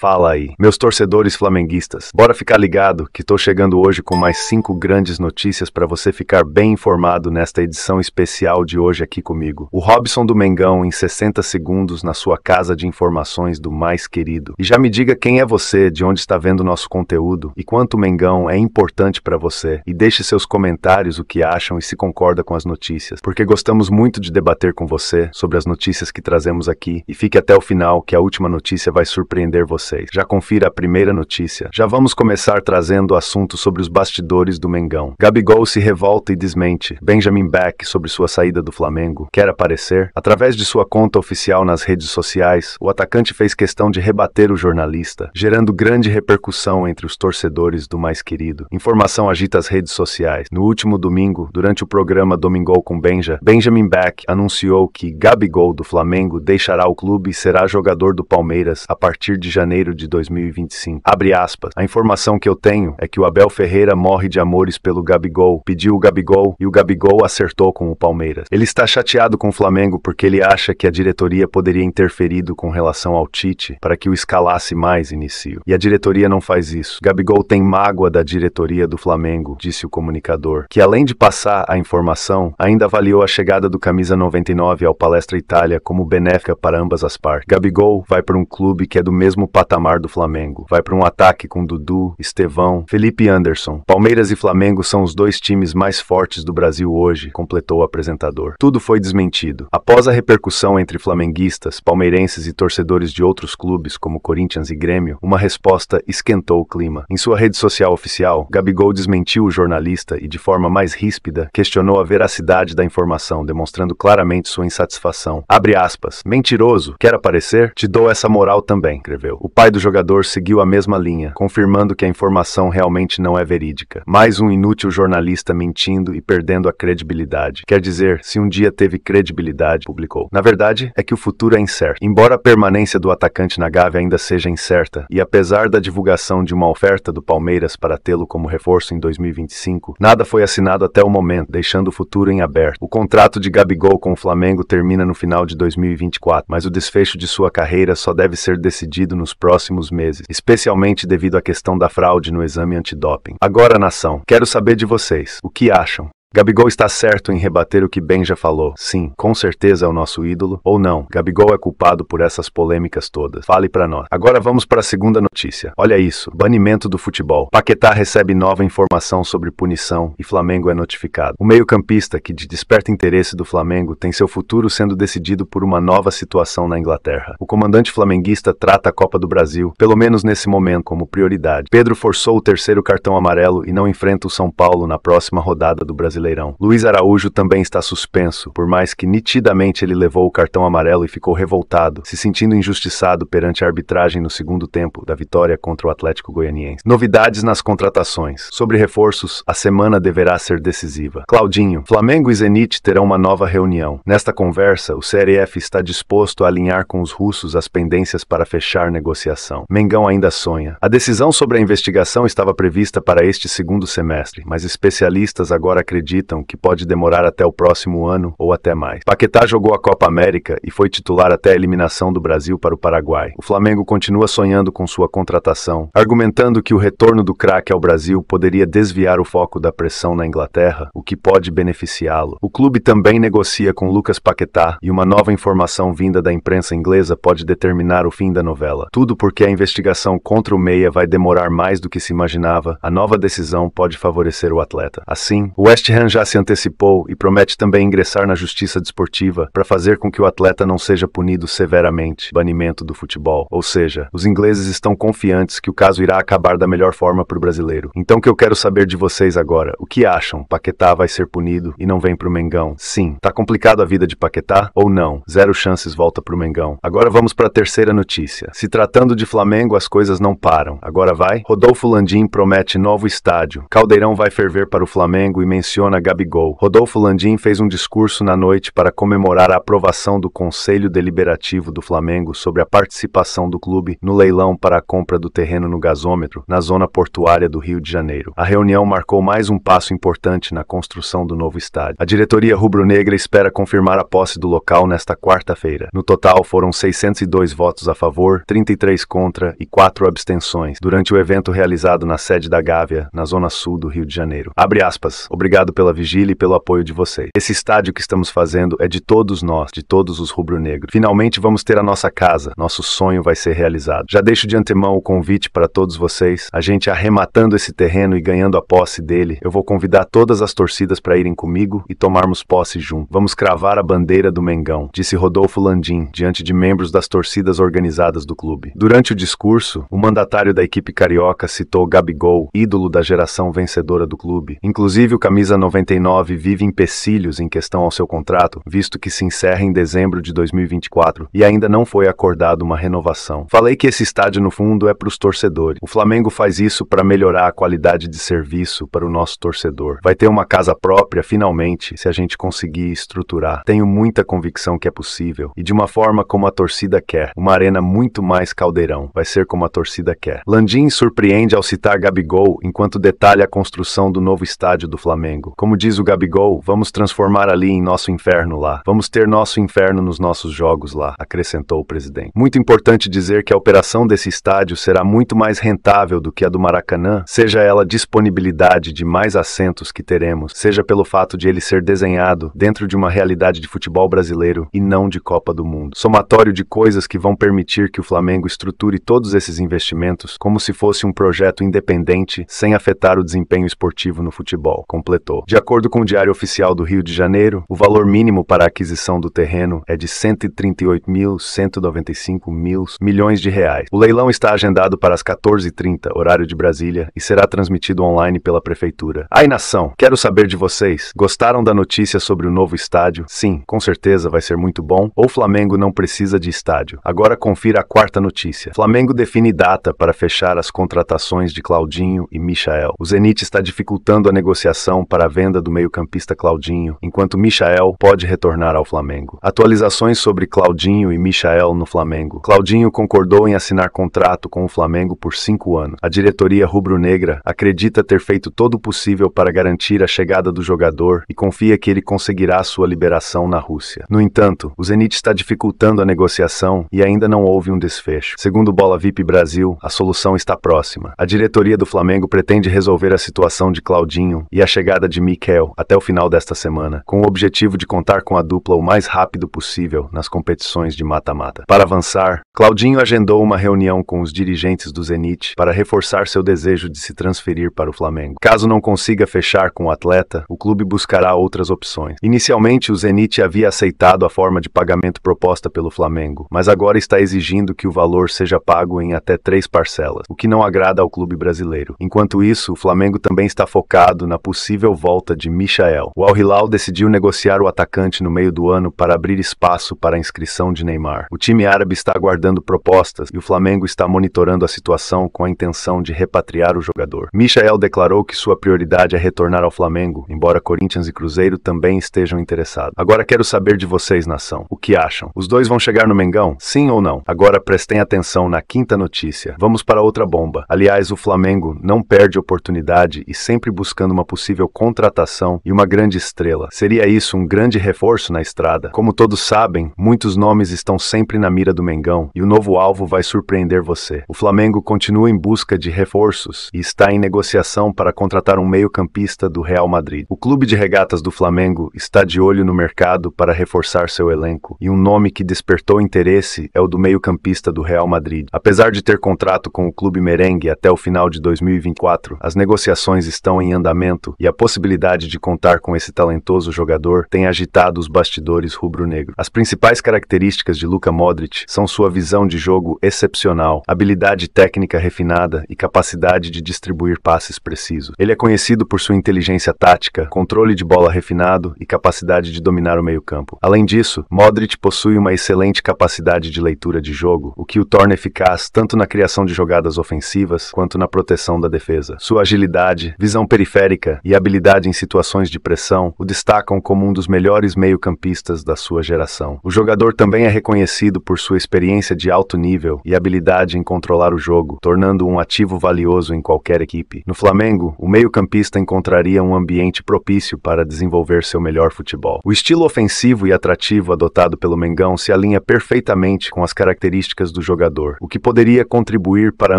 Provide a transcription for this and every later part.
Fala aí, meus torcedores flamenguistas. Bora ficar ligado que tô chegando hoje com mais cinco grandes notícias para você ficar bem informado nesta edição especial de hoje aqui comigo. O Robson do Mengão em 60 segundos na sua casa de informações do mais querido. E já me diga quem é você, de onde está vendo nosso conteúdo e quanto o Mengão é importante para você. E deixe seus comentários o que acham e se concorda com as notícias, porque gostamos muito de debater com você sobre as notícias que trazemos aqui. E fique até o final que a última notícia vai surpreender você vocês. Já confira a primeira notícia. Já vamos começar trazendo o assunto sobre os bastidores do Mengão. Gabigol se revolta e desmente. Benjamin Beck sobre sua saída do Flamengo. Quer aparecer? Através de sua conta oficial nas redes sociais, o atacante fez questão de rebater o jornalista, gerando grande repercussão entre os torcedores do mais querido. Informação agita as redes sociais. No último domingo, durante o programa Domingol com Benja, Benjamin Beck anunciou que Gabigol do Flamengo deixará o clube e será jogador do Palmeiras a partir de janeiro janeiro de 2025. Abre aspas. A informação que eu tenho é que o Abel Ferreira morre de amores pelo Gabigol, pediu o Gabigol e o Gabigol acertou com o Palmeiras. Ele está chateado com o Flamengo porque ele acha que a diretoria poderia interferido com relação ao Tite para que o escalasse mais, início. E a diretoria não faz isso. Gabigol tem mágoa da diretoria do Flamengo, disse o comunicador, que além de passar a informação, ainda avaliou a chegada do camisa 99 ao Palestra Itália como benéfica para ambas as partes. Gabigol vai para um clube que é do mesmo patamar patamar do Flamengo. Vai para um ataque com Dudu, Estevão, Felipe Anderson. Palmeiras e Flamengo são os dois times mais fortes do Brasil hoje, completou o apresentador. Tudo foi desmentido. Após a repercussão entre flamenguistas, palmeirenses e torcedores de outros clubes, como Corinthians e Grêmio, uma resposta esquentou o clima. Em sua rede social oficial, Gabigol desmentiu o jornalista e, de forma mais ríspida, questionou a veracidade da informação, demonstrando claramente sua insatisfação. Abre aspas. Mentiroso, quer aparecer? Te dou essa moral também, escreveu. O pai do jogador seguiu a mesma linha, confirmando que a informação realmente não é verídica. Mais um inútil jornalista mentindo e perdendo a credibilidade. Quer dizer, se um dia teve credibilidade, publicou. Na verdade, é que o futuro é incerto. Embora a permanência do atacante na Gávea ainda seja incerta, e apesar da divulgação de uma oferta do Palmeiras para tê-lo como reforço em 2025, nada foi assinado até o momento, deixando o futuro em aberto. O contrato de Gabigol com o Flamengo termina no final de 2024, mas o desfecho de sua carreira só deve ser decidido nos próximos próximos meses, especialmente devido à questão da fraude no exame antidoping. Agora, nação, quero saber de vocês. O que acham? Gabigol está certo em rebater o que Ben já falou. Sim, com certeza é o nosso ídolo, ou não. Gabigol é culpado por essas polêmicas todas. Fale para nós. Agora vamos para a segunda notícia. Olha isso: banimento do futebol. Paquetá recebe nova informação sobre punição e Flamengo é notificado. O meio-campista que desperta interesse do Flamengo tem seu futuro sendo decidido por uma nova situação na Inglaterra. O comandante flamenguista trata a Copa do Brasil, pelo menos nesse momento, como prioridade. Pedro forçou o terceiro cartão amarelo e não enfrenta o São Paulo na próxima rodada do Brasileiro. Brasileirão. Luiz Araújo também está suspenso, por mais que nitidamente ele levou o cartão amarelo e ficou revoltado, se sentindo injustiçado perante a arbitragem no segundo tempo da vitória contra o Atlético Goianiense. Novidades nas contratações. Sobre reforços, a semana deverá ser decisiva. Claudinho, Flamengo e Zenit terão uma nova reunião. Nesta conversa, o CRF está disposto a alinhar com os russos as pendências para fechar negociação. Mengão ainda sonha. A decisão sobre a investigação estava prevista para este segundo semestre, mas especialistas agora acreditam acreditam que pode demorar até o próximo ano ou até mais. Paquetá jogou a Copa América e foi titular até a eliminação do Brasil para o Paraguai. O Flamengo continua sonhando com sua contratação, argumentando que o retorno do craque ao Brasil poderia desviar o foco da pressão na Inglaterra, o que pode beneficiá-lo. O clube também negocia com Lucas Paquetá e uma nova informação vinda da imprensa inglesa pode determinar o fim da novela. Tudo porque a investigação contra o Meia vai demorar mais do que se imaginava. A nova decisão pode favorecer o atleta. Assim, o West Ham Graham já se antecipou e promete também ingressar na justiça desportiva para fazer com que o atleta não seja punido severamente banimento do futebol. Ou seja, os ingleses estão confiantes que o caso irá acabar da melhor forma para o brasileiro. Então, o que eu quero saber de vocês agora? O que acham? Paquetá vai ser punido e não vem para o Mengão? Sim. Tá complicado a vida de Paquetá ou não? Zero chances volta para o Mengão. Agora vamos para a terceira notícia. Se tratando de Flamengo, as coisas não param. Agora vai? Rodolfo Landim promete novo estádio. Caldeirão vai ferver para o Flamengo e menciona menciona Gabigol, Rodolfo Landim fez um discurso na noite para comemorar a aprovação do Conselho Deliberativo do Flamengo sobre a participação do clube no leilão para a compra do terreno no gasômetro, na zona portuária do Rio de Janeiro. A reunião marcou mais um passo importante na construção do novo estádio. A diretoria rubro-negra espera confirmar a posse do local nesta quarta-feira. No total, foram 602 votos a favor, 33 contra e 4 abstenções durante o evento realizado na sede da Gávea, na zona sul do Rio de Janeiro. Abre aspas. Obrigado pela vigília e pelo apoio de vocês. Esse estádio que estamos fazendo é de todos nós, de todos os rubro-negros. Finalmente vamos ter a nossa casa, nosso sonho vai ser realizado. Já deixo de antemão o convite para todos vocês, a gente arrematando esse terreno e ganhando a posse dele. Eu vou convidar todas as torcidas para irem comigo e tomarmos posse junto. Vamos cravar a bandeira do Mengão, disse Rodolfo Landim, diante de membros das torcidas organizadas do clube. Durante o discurso, o mandatário da equipe carioca citou Gabigol, ídolo da geração vencedora do clube. Inclusive o camisa 90 99 vive empecilhos em questão ao seu contrato, visto que se encerra em dezembro de 2024 e ainda não foi acordada uma renovação. Falei que esse estádio, no fundo, é para os torcedores. O Flamengo faz isso para melhorar a qualidade de serviço para o nosso torcedor. Vai ter uma casa própria, finalmente, se a gente conseguir estruturar. Tenho muita convicção que é possível e de uma forma como a torcida quer. Uma arena muito mais caldeirão. Vai ser como a torcida quer. Landim surpreende ao citar Gabigol enquanto detalha a construção do novo estádio do Flamengo. Como diz o Gabigol, vamos transformar ali em nosso inferno lá. Vamos ter nosso inferno nos nossos jogos lá, acrescentou o presidente. Muito importante dizer que a operação desse estádio será muito mais rentável do que a do Maracanã, seja ela disponibilidade de mais assentos que teremos, seja pelo fato de ele ser desenhado dentro de uma realidade de futebol brasileiro e não de Copa do Mundo. Somatório de coisas que vão permitir que o Flamengo estruture todos esses investimentos como se fosse um projeto independente, sem afetar o desempenho esportivo no futebol, completou. De acordo com o Diário Oficial do Rio de Janeiro, o valor mínimo para a aquisição do terreno é de 138.195 mil milhões de reais. O leilão está agendado para as 14h30, horário de Brasília, e será transmitido online pela Prefeitura. Aí, nação, quero saber de vocês. Gostaram da notícia sobre o novo estádio? Sim, com certeza vai ser muito bom. Ou Flamengo não precisa de estádio? Agora confira a quarta notícia. Flamengo define data para fechar as contratações de Claudinho e Michael. O Zenit está dificultando a negociação para venda do meio-campista Claudinho, enquanto Michael pode retornar ao Flamengo. Atualizações sobre Claudinho e Michael no Flamengo. Claudinho concordou em assinar contrato com o Flamengo por cinco anos. A diretoria rubro-negra acredita ter feito todo o possível para garantir a chegada do jogador e confia que ele conseguirá sua liberação na Rússia. No entanto, o Zenit está dificultando a negociação e ainda não houve um desfecho. Segundo Bola VIP Brasil, a solução está próxima. A diretoria do Flamengo pretende resolver a situação de Claudinho e a chegada de de Mikel até o final desta semana, com o objetivo de contar com a dupla o mais rápido possível nas competições de mata-mata. Para avançar, Claudinho agendou uma reunião com os dirigentes do Zenit para reforçar seu desejo de se transferir para o Flamengo. Caso não consiga fechar com o atleta, o clube buscará outras opções. Inicialmente, o Zenit havia aceitado a forma de pagamento proposta pelo Flamengo, mas agora está exigindo que o valor seja pago em até três parcelas, o que não agrada ao clube brasileiro. Enquanto isso, o Flamengo também está focado na possível volta volta de Michael. O Al Hilal decidiu negociar o atacante no meio do ano para abrir espaço para a inscrição de Neymar. O time árabe está aguardando propostas e o Flamengo está monitorando a situação com a intenção de repatriar o jogador. Michael declarou que sua prioridade é retornar ao Flamengo, embora Corinthians e Cruzeiro também estejam interessados. Agora quero saber de vocês, nação. O que acham? Os dois vão chegar no Mengão? Sim ou não? Agora prestem atenção na quinta notícia. Vamos para outra bomba. Aliás, o Flamengo não perde oportunidade e sempre buscando uma possível contra contratação e uma grande estrela. Seria isso um grande reforço na estrada? Como todos sabem, muitos nomes estão sempre na mira do Mengão e o novo alvo vai surpreender você. O Flamengo continua em busca de reforços e está em negociação para contratar um meio-campista do Real Madrid. O clube de regatas do Flamengo está de olho no mercado para reforçar seu elenco e um nome que despertou interesse é o do meio-campista do Real Madrid. Apesar de ter contrato com o clube merengue até o final de 2024, as negociações estão em andamento e a possibilidade possibilidade de contar com esse talentoso jogador tem agitado os bastidores rubro-negro. As principais características de Luka Modric são sua visão de jogo excepcional, habilidade técnica refinada e capacidade de distribuir passes precisos. Ele é conhecido por sua inteligência tática, controle de bola refinado e capacidade de dominar o meio-campo. Além disso, Modric possui uma excelente capacidade de leitura de jogo, o que o torna eficaz tanto na criação de jogadas ofensivas quanto na proteção da defesa. Sua agilidade, visão periférica e habilidade habilidade em situações de pressão o destacam como um dos melhores meio-campistas da sua geração. O jogador também é reconhecido por sua experiência de alto nível e habilidade em controlar o jogo, tornando um ativo valioso em qualquer equipe. No Flamengo, o meio-campista encontraria um ambiente propício para desenvolver seu melhor futebol. O estilo ofensivo e atrativo adotado pelo Mengão se alinha perfeitamente com as características do jogador, o que poderia contribuir para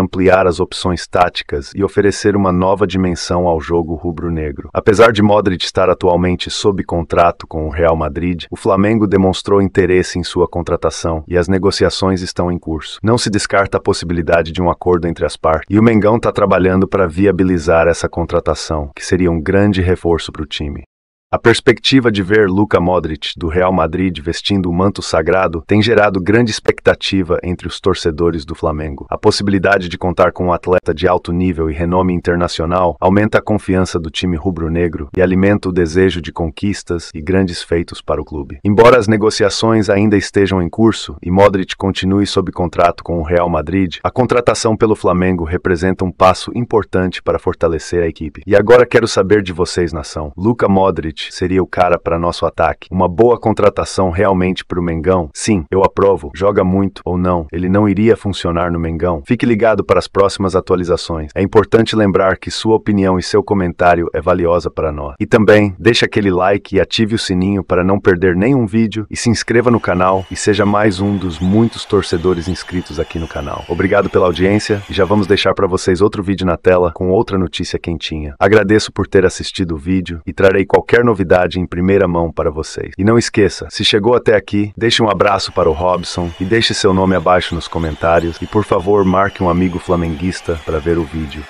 ampliar as opções táticas e oferecer uma nova dimensão ao jogo rubro-negro. Apesar de Modric estar atualmente sob contrato com o Real Madrid, o Flamengo demonstrou interesse em sua contratação e as negociações estão em curso. Não se descarta a possibilidade de um acordo entre as partes e o Mengão está trabalhando para viabilizar essa contratação, que seria um grande reforço para o time. A perspectiva de ver Luka Modric do Real Madrid vestindo o manto sagrado tem gerado grande expectativa entre os torcedores do Flamengo. A possibilidade de contar com um atleta de alto nível e renome internacional aumenta a confiança do time rubro-negro e alimenta o desejo de conquistas e grandes feitos para o clube. Embora as negociações ainda estejam em curso e Modric continue sob contrato com o Real Madrid, a contratação pelo Flamengo representa um passo importante para fortalecer a equipe. E agora quero saber de vocês, nação. Luka Modric Tite seria o cara para nosso ataque. Uma boa contratação realmente para o Mengão? Sim, eu aprovo. Joga muito ou não, ele não iria funcionar no Mengão. Fique ligado para as próximas atualizações. É importante lembrar que sua opinião e seu comentário é valiosa para nós. E também, deixe aquele like e ative o sininho para não perder nenhum vídeo e se inscreva no canal e seja mais um dos muitos torcedores inscritos aqui no canal. Obrigado pela audiência e já vamos deixar para vocês outro vídeo na tela com outra notícia quentinha. Agradeço por ter assistido o vídeo e trarei qualquer novidade novidade em primeira mão para vocês. E não esqueça, se chegou até aqui, deixe um abraço para o Robson e deixe seu nome abaixo nos comentários e por favor marque um amigo flamenguista para ver o vídeo.